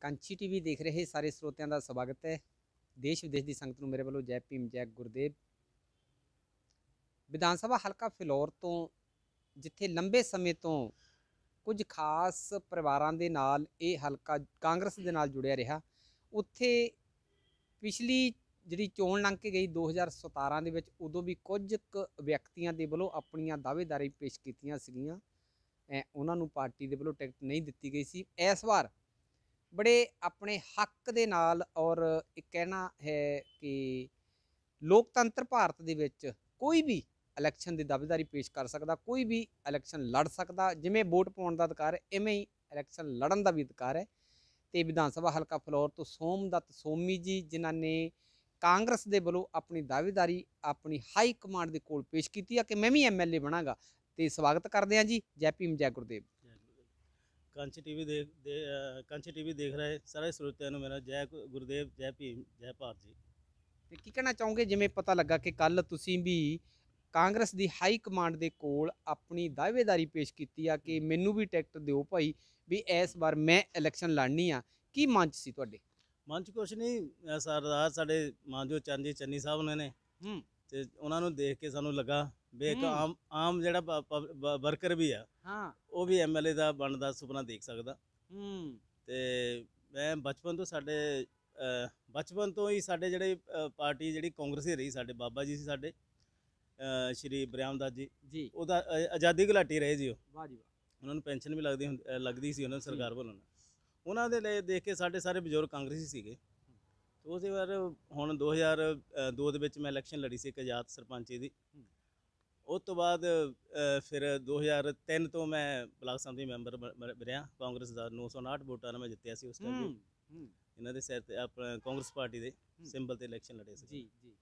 ਕੰਚੀ TV ਦੇਖ ਰਹੇ ਸਾਰੇ ਸਰੋਤਿਆਂ ਦਾ ਸਵਾਗਤ ਹੈ ਦੇਸ਼ ਵਿਦੇਸ਼ ਦੀ ਸੰਗਤ ਨੂੰ ਮੇਰੇ ਵੱਲੋਂ ਜੈ ਭੀਮ ਜੈ ਗੁਰਦੇਵ ਵਿਧਾਨ ਸਭਾ ਹਲਕਾ ਫਿਲੌਰ ਤੋਂ ਜਿੱਥੇ ਲੰਬੇ ਸਮੇਂ ਤੋਂ ਕੁਝ ਖਾਸ ਪਰਿਵਾਰਾਂ ਦੇ ਨਾਲ ਇਹ ਹਲਕਾ ਕਾਂਗਰਸ ਦੇ ਨਾਲ ਜੁੜਿਆ ਰਿਹਾ ਉੱਥੇ ਪਿਛਲੀ ਜਿਹੜੀ ਚੋਣ ਲੰਘ ਕੇ ਗਈ 2017 ਦੇ ਵਿੱਚ ਉਦੋਂ ਵੀ ਕੁਝ ਕੁ ਵਿਅਕਤੀਆਂ ਦੇ ਵੱਲੋਂ ਆਪਣੀਆਂ ਦਾਅਵੇਦਾਰੀ ਪੇਸ਼ ਕੀਤੀਆਂ ਸੀਗੀਆਂ ਉਹਨਾਂ ਨੂੰ ਪਾਰਟੀ ਦੇ ਵੱਲੋਂ ਟਿਕਟ ਨਹੀਂ ਦਿੱਤੀ ਗਈ ਸੀ ਇਸ ਵਾਰ ਬੜੇ ਆਪਣੇ ਹੱਕ ਦੇ ਨਾਲ ਔਰ ਇਹ ਕਹਿਣਾ ਹੈ ਕਿ ਲੋਕਤੰਤਰ ਭਾਰਤ ਦੇ ਵਿੱਚ ਕੋਈ ਵੀ ਇਲੈਕਸ਼ਨ ਦੀ ਦਾਅਵੇਦਾਰੀ ਪੇਸ਼ ਕਰ ਸਕਦਾ ਕੋਈ ਵੀ ਇਲੈਕਸ਼ਨ ਲੜ ਸਕਦਾ ਜਿਵੇਂ ਵੋਟ ਪਾਉਣ ਦਾ ਅਧਿਕਾਰ ਹੈ ਐਵੇਂ ਹੀ ਇਲੈਕਸ਼ਨ ਲੜਨ ਦਾ ਵੀ ਅਧਿਕਾਰ ਹੈ ਤੇ ਵਿਧਾਨ ਸਭਾ ਹਲਕਾ ਫਲੋਰ ਤੋਂ ਸੋਮਦਤ ਸੋਮੀ ਜੀ ਜਿਨ੍ਹਾਂ ਨੇ ਕਾਂਗਰਸ ਦੇ ਵੱਲੋਂ ਆਪਣੀ ਦਾਅਵੇਦਾਰੀ ਆਪਣੀ ਹਾਈ ਕਮਾਂਡ ਦੇ ਕੋਲ ਪੇਸ਼ ਕੀਤੀ ਆ ਕਿ ਮੈਂ ਵੀ ਐਮਐਲਏ ਬਣਾਂਗਾ ਤੇ ਸਵਾਗਤ ਕਰਦੇ ਆ ਜੀ ਜੈਪੀ ਮਜੈ ਗੁਰਦੇਵ ਕੰਚ ਟੀਵੀ ਦੇਖ ਦੇ- ਅ, ਟੀਵੀ ਦੇਖ ਰਹੇ ਸਾਰੇ ਸਰੋਤਿਆਂ ਨੂੰ ਮੇਰਾ ਜੈ ਗੁਰਦੇਵ ਜੈ ਭੀਮ ਜੈ ਭਾਰਤ ਜੀ ਤੇ ਕੀ ਕਹਿਣਾ ਚਾਹੋਗੇ ਜਿਵੇਂ ਪਤਾ ਲੱਗਾ ਕਿ ਕੱਲ ਤੁਸੀਂ ਵੀ ਕਾਂਗਰਸ ਦੀ ਹਾਈ ਕਮਾਂਡ ਦੇ ਕੋਲ ਆਪਣੀ ਦਾਅਵੇਦਾਰੀ ਪੇਸ਼ ਕੀਤੀ ਆ ਕਿ ਮੈਨੂੰ ਵੀ ਟਿਕਟ ਦਿਓ ਭਾਈ ਵੀ ਇਸ ਵਾਰ ਮੈਂ ਇਲੈਕਸ਼ਨ ਲੜਨੀ ਆ ਕੀ ਮੰਚ ਸੀ ਤੁਹਾਡੇ ਮੰਚ ਕੁਛ ਨਹੀਂ ਸਰਦਾਰ ਸਾਡੇ ਮਾਂਜੋ ਚੰਦ ਜੀ ਚੰਨੀ ਸਾਹਿਬ ਉਹਨਾਂ ਨੇ ਹੂੰ। ਤੇ ਉਹਨਾਂ ਨੂੰ ਦੇਖ ਕੇ ਸਾਨੂੰ ਲੱਗਾ ਬੇਕ ਆਮ ਆਮ ਜਿਹੜਾ ਵਰਕਰ ਵੀ ਆ ਹਾਂ ਉਹ ਵੀ ਐਮਐਲਏ ਦਾ ਬਣਦਾ ਸੁਪਨਾ ਦੇਖ ਸਕਦਾ ਹੂੰ ਤੇ ਮੈਂ ਬਚਪਨ ਤੋਂ ਸਾਡੇ ਬਚਪਨ ਤੋਂ ਹੀ ਸਾਡੇ ਜਿਹੜੇ ਪਾਰਟੀ ਜਿਹੜੀ ਕਾਂਗਰਸ ਹੀ ਰਹੀ ਸਾਡੇ ਬਾਬਾ ਜੀ ਸੀ ਸਾਡੇ ਸ਼੍ਰੀ ਬ੍ਰਿਆਮਦਾਸ ਜੀ ਜੀ ਉਹਦਾ ਆਜ਼ਾਦੀ ਘਲਾਟੀ ਰਹੇ ਜੀ ਉਹ ਵਾਹ ਜੀ ਵਾਹ ਉਹਨਾਂ ਨੂੰ ਪੈਨਸ਼ਨ ਵੀ ਲੱਗਦੀ ਲੱਗਦੀ ਸੀ ਉਹਨਾਂ ਸਰਕਾਰ ਵੱਲੋਂ ਉਹਨਾਂ ਦੇ ਲਈ ਦੇਖ ਕੇ ਸਾਡੇ ਸਾਰੇ ਬਜ਼ੁਰਗ ਕਾਂਗਰਸੀ ਸੀਗੇ ਤੇ ਉਸੇ ਵਾਰ ਹੁਣ 2002 ਦੇ ਵਿੱਚ ਮੈਂ ਇਲੈਕਸ਼ਨ ਲੜੀ ਸੀ ਇੱਕ ਆਜ਼ਾਦ ਸਰਪੰਚੀ ਦੀ ਉਸ ਤੋਂ ਬਾਅਦ ਫਿਰ 2003 ਤੋਂ ਮੈਂ ਬਲਾਕ ਸੰਧੀ ਮੈਂਬਰ ਬਣਿਆ ਰਿਹਾ ਕਾਂਗਰਸ ਦਾ 959 ਵੋਟਾਂ ਨਾਲ ਮੈਂ ਜਿੱਤਿਆ ਸੀ ਉਸ ਟਾਈਮ ਇਹਨਾਂ ਦੇ ਸਿਰ ਤੇ ਆਪਣਾ ਕਾਂਗਰਸ ਪਾਰਟੀ ਦੇ ਸਿੰਬਲ ਤੇ ਇਲੈਕਸ਼ਨ ਲੜੇ ਸੀ ਜੀ ਜੀ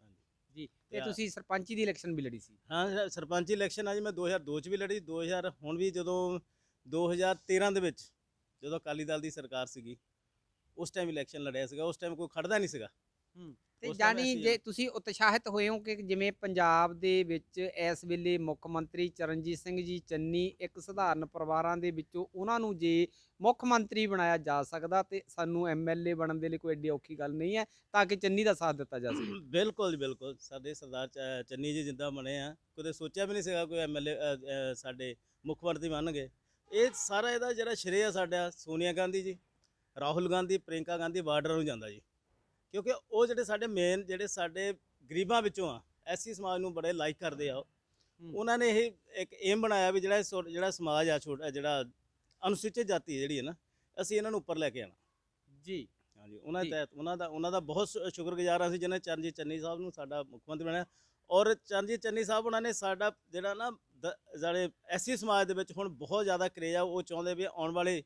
ਜੀ ਤੇ ਤੁਸੀਂ ਸਰਪੰਚੀ ਦੀ ਇਲੈਕਸ਼ਨ ਵੀ ਲੜੀ ਸੀ ਹਾਂ ਸਰਪੰਚੀ ਇਲੈਕਸ਼ਨ ਜੀ ਮੈਂ 2002 ਚ ਵੀ ਲੜੀ 2000 ਹੁਣ ਵੀ ਜਦੋਂ 2013 ਦੇ ਵਿੱਚ ਜਦੋਂ ਅਕਾਲੀ ਦਲ ਦੀ ਸਰਕਾਰ ਸੀਗੀ ਉਸ ਟਾਈਮ ਇਲੈਕਸ਼ਨ ਲੜਿਆ ਸੀਗਾ ਉਸ ਟਾਈਮ ਕੋਈ ਖੜਦਾ ਨਹੀਂ ਸੀਗਾ ਹੂੰ। ਤੇ ਜਾਨੀ ਜੇ ਤੁਸੀਂ ਉਤਸ਼ਾਹਿਤ ਹੋਏ ਹੋ ਕਿ ਜਿਵੇਂ ਪੰਜਾਬ ਦੇ ਵਿੱਚ ਇਸ ਵੇਲੇ ਮੁੱਖ ਮੰਤਰੀ ਚਰਨਜੀਤ ਸਿੰਘ ਜੀ ਚੰਨੀ ਇੱਕ ਸਧਾਰਨ ਪਰਿਵਾਰਾਂ ਦੇ ਵਿੱਚੋਂ ਉਹਨਾਂ ਨੂੰ ਜੇ ਮੁੱਖ ਮੰਤਰੀ ਬਣਾਇਆ ਜਾ ਸਕਦਾ ਤੇ ਸਾਨੂੰ ਐਮਐਲਏ ਬਣਨ ਦੇ ਲਈ ਕੋਈ ਏਡੀ ਔਖੀ ਗੱਲ ਨਹੀਂ ਹੈ ਤਾਂ ਕਿ ਚੰਨੀ ਦਾ ਸਾਥ ਦਿੱਤਾ ਜਾ ਸਕੇ ਬਿਲਕੁਲ ਬਿਲਕੁਲ ਸਾਡੇ ਸਰਦਾਰ ਚੰਨੀ ਜੀ ਜਿੱਦਾਂ ਬਣੇ ਆ ਕਦੇ ਸੋਚਿਆ ਵੀ ਨਹੀਂ ਸੀਗਾ ਕੋਈ ਐਮਐਲਏ ਸਾਡੇ ਮੁੱਖ ਮੰਤਰੀ ਬਣਨਗੇ ਇਹ ਸਾਰਾ ਇਹਦਾ ਜਿਹੜਾ ਸ਼੍ਰੇਆ ਸਾਡਾ ਸੋਨੀਆ ਗਾਂਧੀ ਜੀ ਰਾਹੁਲ ਗਾਂਧੀ ਪ੍ਰਿੰਕਾ ਗਾਂਧੀ ਬਾਰਡਰ ਨੂੰ ਜਾਂਦਾ ਜੀ ਕਿਉਂਕਿ ਉਹ ਜਿਹੜੇ ਸਾਡੇ ਮੇਨ ਜਿਹੜੇ ਸਾਡੇ ਗਰੀਬਾਂ ਵਿੱਚੋਂ ਆ ਐਸੀ ਸਮਾਜ ਨੂੰ ਬੜੇ ਲਾਈਕ ਕਰਦੇ ਆ ਉਹਨਾਂ ਨੇ ਇਹ ਇੱਕ ਏਮ ਬਣਾਇਆ ਵੀ ਜਿਹੜਾ ਜਿਹੜਾ ਸਮਾਜ ਆ ਛੋਟਾ ਜਿਹੜਾ ਅਨੁਸੂਚਿਤ ਜਾਤੀ ਜਿਹੜੀ ਹੈ ਨਾ ਅਸੀਂ ਇਹਨਾਂ ਨੂੰ ਉੱਪਰ ਲੈ ਕੇ ਆਣਾ ਜੀ ਹਾਂਜੀ ਉਹਨਾਂ ਤਹਿਤ ਉਹਨਾਂ ਦਾ ਉਹਨਾਂ ਦਾ ਬਹੁਤ ਸ਼ੁਕਰਗੁਜ਼ਾਰ ਆ ਅਸੀਂ ਜਿਹਨੇ ਚਰਨਜੀਤ ਚੰਨੀ ਸਾਹਿਬ ਨੂੰ ਸਾਡਾ ਮੁੱਖ ਮੰਤਰੀ ਬਣਾਇਆ ਔਰ ਚਰਨਜੀਤ ਚੰਨੀ ਸਾਹਿਬ ਉਹਨਾਂ ਨੇ ਸਾਡਾ ਜਿਹੜਾ ਨਾ ਜਿਹੜੇ ਐਸੀ ਸਮਾਜ ਦੇ ਵਿੱਚ ਹੁਣ ਬਹੁਤ ਜ਼ਿਆਦਾ ਕਰੇਜ ਆ ਉਹ ਚਾਹੁੰਦੇ ਵੀ ਆਉਣ ਵਾਲੇ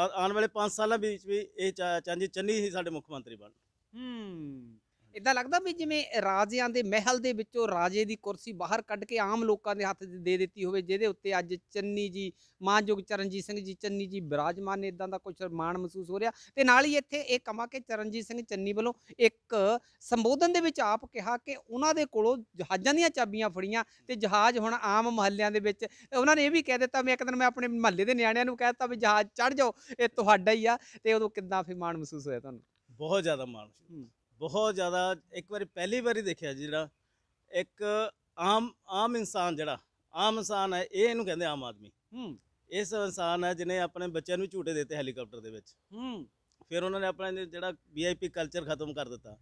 ਆਉਣ ਵਾਲੇ 5 ਸਾਲਾਂ ਵਿੱਚ ਵੀ ਇਹ ਚਰਨਜੀਤ ਚੰਨੀ ਹੀ ਸਾਡੇ ਮੁੱਖ ਮੰਤਰੀ ਬਣ ਹੂੰ ਇਦਾਂ ਲੱਗਦਾ ਵੀ ਜਿਵੇਂ ਰਾਜਿਆਂ ਦੇ ਮਹਿਲ ਦੇ ਵਿੱਚੋਂ ਰਾਜੇ ਦੀ ਕੁਰਸੀ ਬਾਹਰ ਕੱਢ ਕੇ ਆਮ ਲੋਕਾਂ ਦੇ ਹੱਥ ਦੇ ਦਿੱਤੀ ਹੋਵੇ ਜਿਹਦੇ ਉੱਤੇ ਅੱਜ ਚੰਨੀ ਜੀ ਮਾਨਯੋਗ ਚਰਨਜੀਤ ਸਿੰਘ ਜੀ ਚੰਨੀ ਜੀ ਬਿਰਾਜਮਾਨ ਨੇ ਇਦਾਂ ਦਾ ਕੁਝ ਮਾਣ ਮਹਿਸੂਸ ਹੋ ਰਿਹਾ ਤੇ ਨਾਲ ਹੀ ਇੱਥੇ ਇਹ ਕਮਾ ਕਿ ਚਰਨਜੀਤ ਸਿੰਘ ਚੰਨੀ ਵੱਲੋਂ ਇੱਕ ਸੰਬੋਧਨ ਦੇ ਵਿੱਚ ਆਪ ਕਿਹਾ ਕਿ ਉਹਨਾਂ ਦੇ ਕੋਲੋਂ ਜਹਾਜ਼ਾਂ ਦੀਆਂ ਚਾਬੀਆਂ ਫੜੀਆਂ ਤੇ ਜਹਾਜ਼ ਹੁਣ ਆਮ ਮਹੱਲਿਆਂ ਦੇ ਵਿੱਚ ਉਹਨਾਂ ਨੇ ਇਹ ਵੀ ਕਹਿ ਦਿੱਤਾ ਮੈਂ ਇੱਕ ਦਿਨ ਮੈਂ ਆਪਣੇ ਮਹੱਲੇ ਦੇ ਨਿਆਣਿਆਂ ਨੂੰ ਕਹਿ ਦਿੱਤਾ ਵੀ ਜਹਾਜ਼ ਚੜ ਜਾਓ ਇਹ ਤੁਹਾਡਾ ਹੀ ਆ ਤੇ ਉਦੋਂ ਕਿੰਨਾ ਫਿਰ ਮਾਣ ਮਹਿਸੂਸ ਹੋਇਆ ਤੁਹਾਨੂੰ ਬਹੁਤ ਜ਼ਿਆਦਾ ਮਾਣ ਸੀ ਬਹੁਤ ਜ਼ਿਆਦਾ ਇੱਕ ਵਾਰੀ ਪਹਿਲੀ ਵਾਰੀ ਦੇਖਿਆ ਜਿਹੜਾ ਇੱਕ ਆਮ ਆਮ ਇਨਸਾਨ ਜਿਹੜਾ ਆਮ ਇਨਸਾਨ ਹੈ ਇਹ ਇਹਨੂੰ ਕਹਿੰਦੇ ਆਮ ਆਦਮੀ ਹੂੰ ਇਸ ਇਨਸਾਨ ਹੈ ਜਿਨੇ ਆਪਣੇ ਬੱਚਿਆਂ ਨੂੰ ਝੂਟੇ ਦਿੱਤੇ ਹੈਲੀਕਾਪਟਰ ਦੇ ਵਿੱਚ ਹੂੰ ਫਿਰ ਉਹਨਾਂ ਨੇ ਆਪਣਾ ਜਿਹੜਾ ਵੀਆਈਪੀ ਕਲਚਰ ਖਤਮ ਕਰ ਦਿੱਤਾ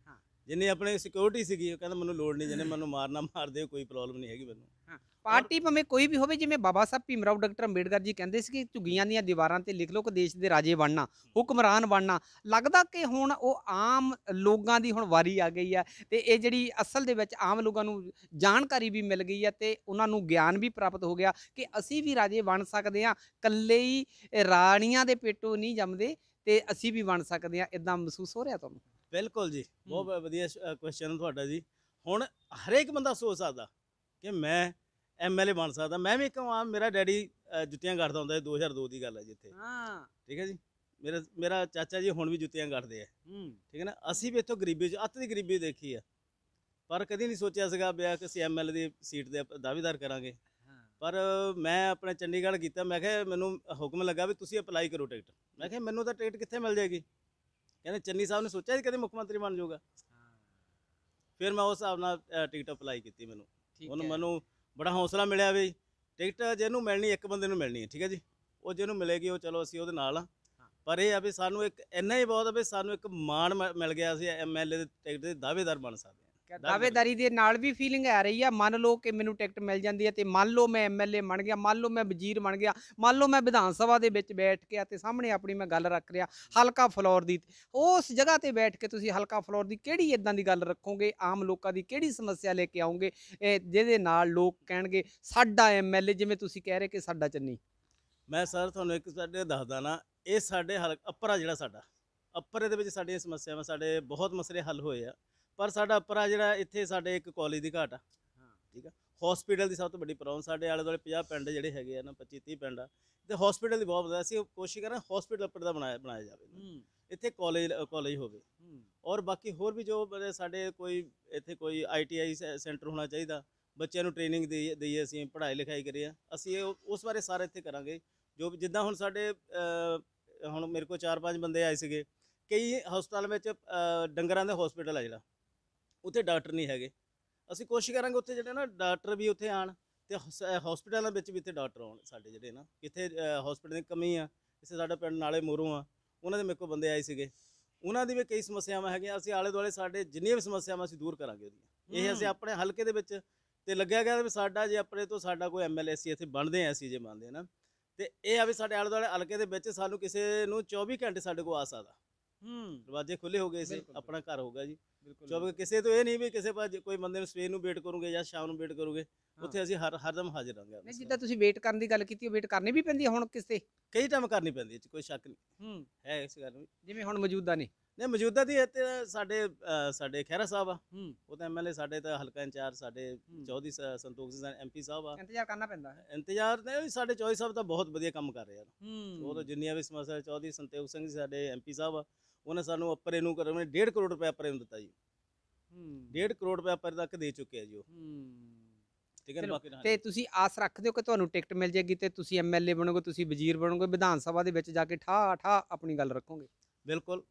ਜਿੰਨੇ ਆਪਣੇ ਸਿਕਿਉਰਿਟੀ ਸੀਗੀ ਉਹ ਕਹਿੰਦਾ ਮੈਨੂੰ ਲੋੜ ਨਹੀਂ ਜਿੰਨੇ ਮੈਨੂੰ ਮਾਰਨਾ ਮਾਰ ਦਿਓ ਕੋਈ ਪ੍ਰੋਬਲਮ ਨਹੀਂ ਹੈਗੀ ਮੈਨੂੰ ਪਾਰਟੀ ਭਾਵੇਂ ਕੋਈ ਵੀ ਹੋਵੇ ਜਿਵੇਂ ਬਾਬਾ ਸਾਹਿਬ ਭੀਮਰਾਓ ਡਾਕਟਰ ਅੰਬੇਡਕਰ ਜੀ ਕਹਿੰਦੇ ਸੀ ਕਿ ਝੁਗੀਆਂ ਦੀਆਂ ਦੀਵਾਰਾਂ ਤੇ ਲਿਖ ਲੋ ਕਿ ਦੇਸ਼ ਦੇ ਰਾਜੇ ਬਣਨਾ ਹੁਕਮਰਾਨ ਬਣਨਾ ਲੱਗਦਾ ਕਿ ਹੁਣ ਉਹ ਆਮ ਲੋਕਾਂ ਦੀ ਹੁਣ ਵਾਰੀ ਆ ਗਈ ਆ ਤੇ ਇਹ ਜਿਹੜੀ ਅਸਲ ਦੇ ਵਿੱਚ ਆਮ ਲੋਕਾਂ ਨੂੰ ਜਾਣਕਾਰੀ ਵੀ ਮਿਲ ਗਈ ਆ ਤੇ ਉਹਨਾਂ ਨੂੰ ਗਿਆਨ ਵੀ ਪ੍ਰਾਪਤ ਹੋ ਗਿਆ ਕਿ ਅਸੀਂ ਵੀ ਰਾਜੇ ਬਣ ਸਕਦੇ ਆ ਕੱਲੇ ਹੀ ਰਾਣੀਆਂ ਦੇ ਪੇਟੋਂ ਨਹੀਂ ਜੰਮਦੇ ਤੇ ਅਸੀਂ ਵੀ ਬਣ ਸਕਦੇ ਆ ਇਦਾਂ ਮਹਿਸੂਸ ਹੋ ਰਿਹਾ ਤੁਹਾਨੂੰ ਬਿਲਕੁਲ ਜੀ ਬਹੁਤ ਵਧੀਆ ਕੁਐਸਚਨ ਤੁਹਾਡਾ ਜੀ ਹੁਣ ਹਰੇਕ ਬੰਦਾ ਸੋਚ ਸਕਦਾ ਕਿ ਮੈਂ ਐਮਐਲਏ ਬਣ ਸਕਦਾ ਮੈਂ ਵੀ ਇੱਕ ਆ ਮੇਰਾ ਡੈਡੀ ਜੁੱਤੀਆਂ ਘੜਦਾ ਹੁੰਦਾ ਸੀ 2002 ਦੀ ਗੱਲ ਹੈ ਜਿੱਥੇ ਹਾਂ ਠੀਕ ਹੈ ਜੀ ਮੇਰਾ ਮੇਰਾ ਚਾਚਾ ਜੀ ਹੁਣ ਵੀ ਜੁੱਤੀਆਂ ਘੜਦੇ ਆ ਠੀਕ ਹੈ ਨਾ ਅਸੀਂ ਵੀ ਇੱਥੋਂ ਗਰੀਬੀ ਚ ਅੱਤ ਦੀ ਗਰੀਬੀ ਦੇਖੀ ਆ ਪਰ ਕਦੀ ਨਹੀਂ ਸੋਚਿਆ ਸੀਗਾ ਬਿਆ ਕਿ ਅਸੀਂ ਐਮਐਲਏ ਦੀ ਸੀਟ ਦੇ ਦਾਅਵੇਦਾਰ ਕਰਾਂਗੇ ਪਰ ਮੈਂ ਆਪਣੇ ਚੰਡੀਗੜ੍ਹ ਕੀਤਾ ਮੈਂ ਕਿਹਾ ਮੈਨੂੰ ਹੁਕਮ ਲੱਗਾ ਵੀ ਤੁਸੀਂ ਅਪਲਾਈ ਕਰੋ ਟਿਕਟ ਮੈਂ ਕਿਹਾ ਮੈਨੂੰ ਤਾਂ ਟਿਕਟ ਕਿੱਥੇ ਮਿਲ ਜਾਏਗੀ ਕਹਿੰਦੇ ਚੰਨੀ ਸਾਹਿਬ ਨੇ ਸੋਚਿਆ ਸੀ ਕਦੇ ਮੁੱਖ ਮੰਤਰੀ ਬਣ ਜਾਊਗਾ ਫਿਰ ਮੈਂ ਉਸ ਆਪਣਾ ਨਾਲ ਟਿਕਟ ਅਪਲਾਈ ਕੀਤੀ ਮੈਨੂੰ ਉਹਨੂੰ ਮੈਨੂੰ ਬੜਾ ਹੌਸਲਾ ਮਿਲਿਆ ਵੀ ਟਿਕਟ ਜਿਹਨੂੰ ਮਿਲਣੀ ਇੱਕ ਬੰਦੇ ਨੂੰ ਮਿਲਣੀ ਹੈ ਠੀਕ ਹੈ ਜੀ ਉਹ ਜਿਹਨੂੰ ਮਿਲੇਗੀ ਉਹ ਚਲੋ ਅਸੀਂ ਉਹਦੇ ਨਾਲ ਆ ਪਰ ਇਹ ਆ ਵੀ ਸਾਨੂੰ ਇੱਕ ਇੰਨਾ ਹੀ ਬਹੁਤ ਆ ਵੀ ਸਾਨੂੰ ਇੱਕ ਮਾਣ ਮਿਲ ਗਿਆ ਸੀ ਐਮਐਲਏ ਦੇ ਟਿਕਟ ਦੇ ਦਾਅਵੇਦਾਰ ਬਣ ਸਕਦੇ ਦਾਵੇਦਾਰੀ ਦੇ ਨਾਲ ਵੀ ਫੀਲਿੰਗ ਆ ਰਹੀ ਆ ਮੰਨ ਲਓ ਕਿ ਮੈਨੂੰ ਟਿਕਟ ਮਿਲ ਜਾਂਦੀ ਹੈ ਤੇ ਮੰਨ ਲਓ ਮੈਂ ਐਮਐਲਏ ਬਣ ਗਿਆ ਮੰਨ ਲਓ ਮੈਂ ਵਜ਼ੀਰ ਬਣ ਗਿਆ ਮੰਨ ਲਓ ਮੈਂ ਵਿਧਾਨ ਸਭਾ ਦੇ ਵਿੱਚ ਬੈਠ ਕੇ ਤੇ ਸਾਹਮਣੇ ਆਪਣੀ ਮੈਂ ਗੱਲ ਰੱਖ ਰਿਹਾ ਹਲਕਾ ਫਲੋਰ ਦੀ ਉਸ ਜਗ੍ਹਾ ਤੇ ਬੈਠ ਕੇ ਤੁਸੀਂ ਹਲਕਾ ਫਲੋਰ ਦੀ ਕਿਹੜੀ ਇਦਾਂ ਦੀ ਗੱਲ ਰੱਖੋਗੇ ਆਮ ਲੋਕਾਂ ਦੀ ਕਿਹੜੀ ਸਮੱਸਿਆ ਲੈ ਕੇ ਆਉਂਗੇ ਜਿਹਦੇ ਨਾਲ ਲੋਕ ਕਹਿਣਗੇ ਸਾਡਾ ਐਮਐਲਏ ਜਿਵੇਂ ਤੁਸੀਂ ਕਹਿ ਰਹੇ ਕਿ ਸਾਡਾ ਚੰਨੀ ਮੈਂ ਸਰ ਤੁਹਾਨੂੰ ਇੱਕ ਸਾਡੇ ਦੱਸਦਾ ਨਾ ਇਹ ਸਾਡੇ ਹਲਕਾ ਅਪਰਾ ਜਿਹੜਾ ਸਾਡਾ ਅਪਰੇ ਦੇ ਵਿੱਚ ਸਾਡੀਆਂ ਸਮੱਸਿਆਵਾਂ ਸਾਡੇ ਬਹੁਤ ਮਸਲੇ ਹੱਲ ਹੋਏ ਆ ਪਰ ਸਾਡਾ ਅਪਰਾ ਜਿਹੜਾ ਇੱਥੇ ਸਾਡੇ ਇੱਕ ਕਾਲਜ ਦੀ ਘਾਟ ਆ ਠੀਕ ਆ ਹਸਪੀਟਲ ਦੀ ਸਭ ਤੋਂ ਵੱਡੀ ਪ੍ਰੋਬਲਮ ਸਾਡੇ ਆਲੇ ਦੁਆਲੇ 50 ਪਿੰਡ ਜਿਹੜੇ ਹੈਗੇ ਆ ਨਾ 25 30 ਪਿੰਡ ਆ ਤੇ ਹਸਪੀਟਲ ਦੀ ਬਹੁਤ ਜ਼ਿਆਦਾ ਅਸੀਂ ਕੋਸ਼ਿਸ਼ ਕਰ ਰਹੇ ਹਸਪੀਟਲ ਉੱਪਰ ਦਾ ਬਣਾਇਆ ਬਣਾਇਆ ਜਾਵੇ ਇੱਥੇ ਕਾਲਜ ਕਾਲਜ ਹੋਵੇ ਔਰ ਬਾਕੀ ਹੋਰ ਵੀ ਜੋ ਸਾਡੇ ਕੋਈ ਇੱਥੇ ਕੋਈ ਆਈਟੀਆਈ ਸੈਂਟਰ ਹੋਣਾ ਚਾਹੀਦਾ ਬੱਚਿਆਂ ਨੂੰ ਟ੍ਰੇਨਿੰਗ ਦੇਈ ਅਸੀਂ ਪੜ੍ਹਾਈ ਲਿਖਾਈ ਆ ਅਸੀਂ ਉਸ ਬਾਰੇ ਸਾਰੇ ਇੱਥੇ ਕਰਾਂਗੇ ਜੋ ਜਿੱਦਾਂ ਹੁਣ ਸਾਡੇ ਹੁਣ ਮੇਰੇ ਕੋਲ 4-5 ਬੰਦੇ ਆਏ ਸੀਗੇ ਕਈ ਹਸਪਤਾਲ ਵਿੱਚ ਡੰਗਰਾਂ ਦੇ ਹਸਪੀਟਲ ਆ ਜਿਹੜਾ ਉੱਥੇ ਡਾਕਟਰ ਨਹੀਂ ਹੈਗੇ ਅਸੀਂ ਕੋਸ਼ਿਸ਼ ਕਰਾਂਗੇ ਉੱਥੇ ਜਿਹੜੇ ਨਾ ਡਾਕਟਰ ਵੀ ਉੱਥੇ ਆਣ ਤੇ ਹਸਪੀਟਲਾਂ ਵਿੱਚ ਵੀ ਇੱਥੇ ਡਾਕਟਰ ਆਉਣ ਸਾਡੇ ਜਿਹੜੇ ਨਾ ਕਿਥੇ ਹਸਪੀਟਲ ਦੀ ਕਮੀ ਆ ਇਸੇ ਸਾਡਾ ਪਿੰਡ ਨਾਲੇ ਮੋਰੂ ਆ ਉਹਨਾਂ ਦੇ ਮੇਰੇ ਕੋਲ ਬੰਦੇ ਆਏ ਸੀਗੇ ਉਹਨਾਂ ਦੀ ਵੀ ਕਈ ਸਮੱਸਿਆਵਾਂ ਹੈਗੀਆਂ ਅਸੀਂ ਆਲੇ ਦੁਆਲੇ ਸਾਡੇ ਜਿੰਨੀਆਂ ਵੀ ਸਮੱਸਿਆਵਾਂ ਅਸੀਂ ਦੂਰ ਕਰਾਂਗੇ ਉਹਦੀਆਂ ਇਹ ਅਸੀਂ ਆਪਣੇ ਹਲਕੇ ਦੇ ਵਿੱਚ ਤੇ ਲੱਗਿਆ ਗਿਆ ਵੀ ਸਾਡਾ ਜੇ ਆਪਣੇ ਤੋਂ ਸਾਡਾ ਕੋਈ ਐਮਐਲਏ ਸੀ ਇੱਥੇ ਬਣਦੇ ਆ ਅਸੀਂ ਜੇ ਮੰਨਦੇ ਆ ਨਾ ਤੇ ਇਹ ਆ ਵੀ ਸਾਡੇ ਆਲੇ ਦੁਆਲੇ ਹਲਕੇ ਦੇ ਵਿੱਚ ਸਾਨੂੰ ਕਿਸੇ ਨੂੰ 24 ਘੰਟੇ ਸਾਡੇ ਕੋਲ ਆ ਸਕਦਾ ਹੂੰ ਦਰਵਾਜ਼ੇ ਖੁੱਲੇ ਹੋ ਗਏ ਸੀ ਆਪਣਾ ਘਰ ਹੋਗਾ ਜੀ ਚੌਬ ਕਿਸੇ ਤੋਂ ਇਹ ਨਹੀਂ ਵੀ ਕਿਸੇ ਪਾਸ ਕੋਈ ਬੰਦੇ ਨੂੰ ਸਵੇਰ ਨੂੰ ਵੇਟ ਕਰੂਗੇ ਜਾਂ ਸ਼ਾਮ ਨੂੰ ਵੇਟ ਕਰੂਗੇ ਉੱਥੇ ਅਸੀਂ ਹਰ ਹਰਦਮ ਹਾਜ਼ਰ ਹਾਂ ਨਹੀਂ ਜਿੱਦਾਂ ਤੁਸੀਂ ਵੇਟ ਕਰਨ ਦੀ ਗੱਲ ਕੀਤੀ ਉਹ ਵੇਟ ਕਰਨੀ ਵੀ ਪੈਂਦੀ ਹੁਣ ਕਿਸੇ ਕਈ ਟਾਈਮ ਕਰਨੀ ਪੈਂਦੀ ਹੈ ਕੋਈ ਸ਼ੱਕ ਨਹੀਂ ਹੂੰ ਹੈ ਇਸ ਗੱਲ ਜਿਵੇਂ ਹੁਣ ਮੌਜੂਦਾ ਨਹੀਂ ਨਹੀਂ ਮੌਜੂਦਾ ਦੀ ਇੱਥੇ ਸਾਡੇ ਸਾਡੇ ਖੈਰਾ ਸਾਹਿਬ ਆ ਉਹ ਤਾਂ ਐਮਐਲਏ ਸਾਡੇ ਤਾਂ ਹਲਕਾ ਇੰਚਾਰਜ ਸਾਡੇ ਚੌਧਰੀ ਸੰਤੋਖ ਸਿੰਘ ਐਮਪੀ ਸਾਹਿਬ ਆ ਇੰਤਜ਼ਾਰ ਕਰਨਾ ਪੈਂਦਾ ਹੈ ਇੰਤਜ਼ਾਰ ਨਹੀਂ ਸਾਡੇ ਚੌਧਰੀ ਸਾਹਿਬ ਤਾਂ ਬਹੁਤ ਵਧੀਆ ਕੰਮ ਕਰ ਰਹੇ ਆ ਉਹ ਤਾਂ ਜਿੰਨੀਆਂ ਵੀ ਸਮੱਸਿਆ ਚੌਧਰੀ ਸੰਤੋਖ ਸਿੰਘ ਸਾਡੇ ਐਮਪੀ ਸਾਹਿਬ ਆ ਉਹਨੇ ਸਾਨੂੰ ਅਪਰੇ ਨੂੰ ਨੇ 1.5 ਕਰੋੜ ਰੁਪਏ ਅਪਰੇ ਨੂੰ ਦਿੱਤਾ ਜੀ ਹੂੰ 1.5 ਕਰੋੜ ਰੁਪਏ ਅਪਰੇ ਤੱਕ ਦੇ ਚੁੱਕਿਆ ਜੀ ਉਹ ਹੂੰ ਠੀਕ ਹੈ ਬਾਕੀ ਤੇ ਤੁਸੀਂ ਆਸ ਰੱਖਦੇ ਹੋ ਕਿ ਤੁਹਾਨੂੰ ਟਿਕਟ ਮਿਲ ਜਾਏਗੀ ਤੇ ਤੁਸੀਂ ਐਮਐਲਏ ਬਣੋਗੇ ਤੁਸੀਂ ਵਜ਼ੀਰ ਬਣੋਗੇ ਵਿਧਾਨ ਸਭਾ ਦੇ ਵਿੱਚ ਜਾ ਕੇ ਠਾ ਠਾ ਆਪਣੀ ਗੱਲ ਰੱਖੋਗੇ ਬਿਲਕੁਲ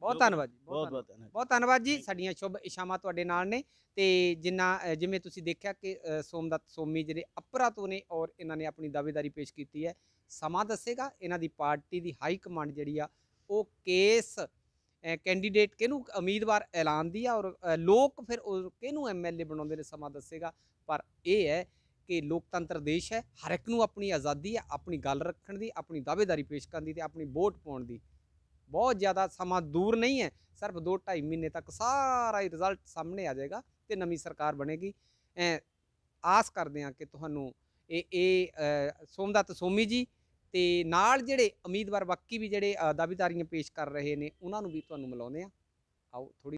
ਬਹੁਤ ਧੰਨਵਾਦ ਜੀ ਬਹੁਤ ਬਹੁਤ ਧੰਨਵਾਦ ਬਹੁਤ ਧੰਨਵਾਦ ਜੀ ਸਾਡੀਆਂ ਸ਼ੁਭ ਇਸ਼ਾਵਾਂ ਤੁਹਾਡੇ ਨਾਲ ਨੇ ਤੇ ਜਿੰਨਾ ਜਿਵੇਂ ਤੁਸੀਂ ਦੇਖਿਆ ਕਿ ਸੋਮਦਤ ਸੋਮੀ ਜਿਹੜੇ ਅਪਰਾ ਤੋਂ ਨੇ ਔਰ ਇਹਨਾਂ ਨੇ ਆਪਣੀ ਦਾਅਵੇਦਾਰੀ ਪੇਸ਼ ਕੀਤੀ ਹੈ ਸਮਾਂ ਦੱਸੇਗਾ ਇਹਨਾਂ ਦੀ ਪਾਰਟੀ ਦੀ ਹਾਈ ਕਮਾਂਡ ਜਿਹੜੀ ਆ ਉਹ ਕੇਸ ਕੈਂਡੀਡੇਟ ਕਿਹਨੂੰ ਉਮੀਦਵਾਰ ਐਲਾਨਦੀ ਆ ਔਰ ਲੋਕ ਫਿਰ ਕਿਹਨੂੰ ਐਮਐਲਏ ਬਣਾਉਂਦੇ ਨੇ ਸਮਾਂ ਦੱਸੇਗਾ ਪਰ ਇਹ ਹੈ ਕਿ ਲੋਕਤੰਤਰ ਦੇਸ਼ ਹੈ ਹਰ ਇੱਕ ਨੂੰ ਆਪਣੀ ਆਜ਼ਾਦੀ ਹੈ ਆਪਣੀ ਗੱਲ ਰੱਖਣ ਦੀ ਆਪਣੀ ਦਾਅਵੇਦਾਰੀ ਪੇਸ਼ ਕਰਨ ਦੀ ਤੇ ਆਪਣੀ ਵੋਟ ਪਾਉਣ ਦੀ ਬਹੁਤ ਜ਼ਿਆਦਾ ਸਮਾਂ ਦੂਰ ਨਹੀਂ ਹੈ ਸਿਰਫ 2-2.5 ਮਹੀਨੇ ਤੱਕ ਸਾਰਾ ਹੀ ਰਿਜ਼ਲਟ ਸਾਹਮਣੇ ਆ ਜਾਏਗਾ ਤੇ ਨਵੀਂ ਸਰਕਾਰ ਬਣੇਗੀ ਐ ਆਸ ਕਰਦੇ ਹਾਂ ਕਿ ਤੁਹਾਨੂੰ ਇਹ ਇਹ ਸੋਮਦਤ ਸੋਮੀ ਜੀ ਤੇ ਨਾਲ ਜਿਹੜੇ ਉਮੀਦਵਾਰ ਬਾਕੀ ਵੀ ਜਿਹੜੇ ਦਾਅਵੇਦਾਰੀਆਂ ਪੇਸ਼ ਕਰ ਰਹੇ ਨੇ ਉਹਨਾਂ ਨੂੰ ਵੀ ਤੁਹਾਨੂੰ ਮਿਲਾਉਂਦੇ ਆ ਆਓ ਥੋੜੀ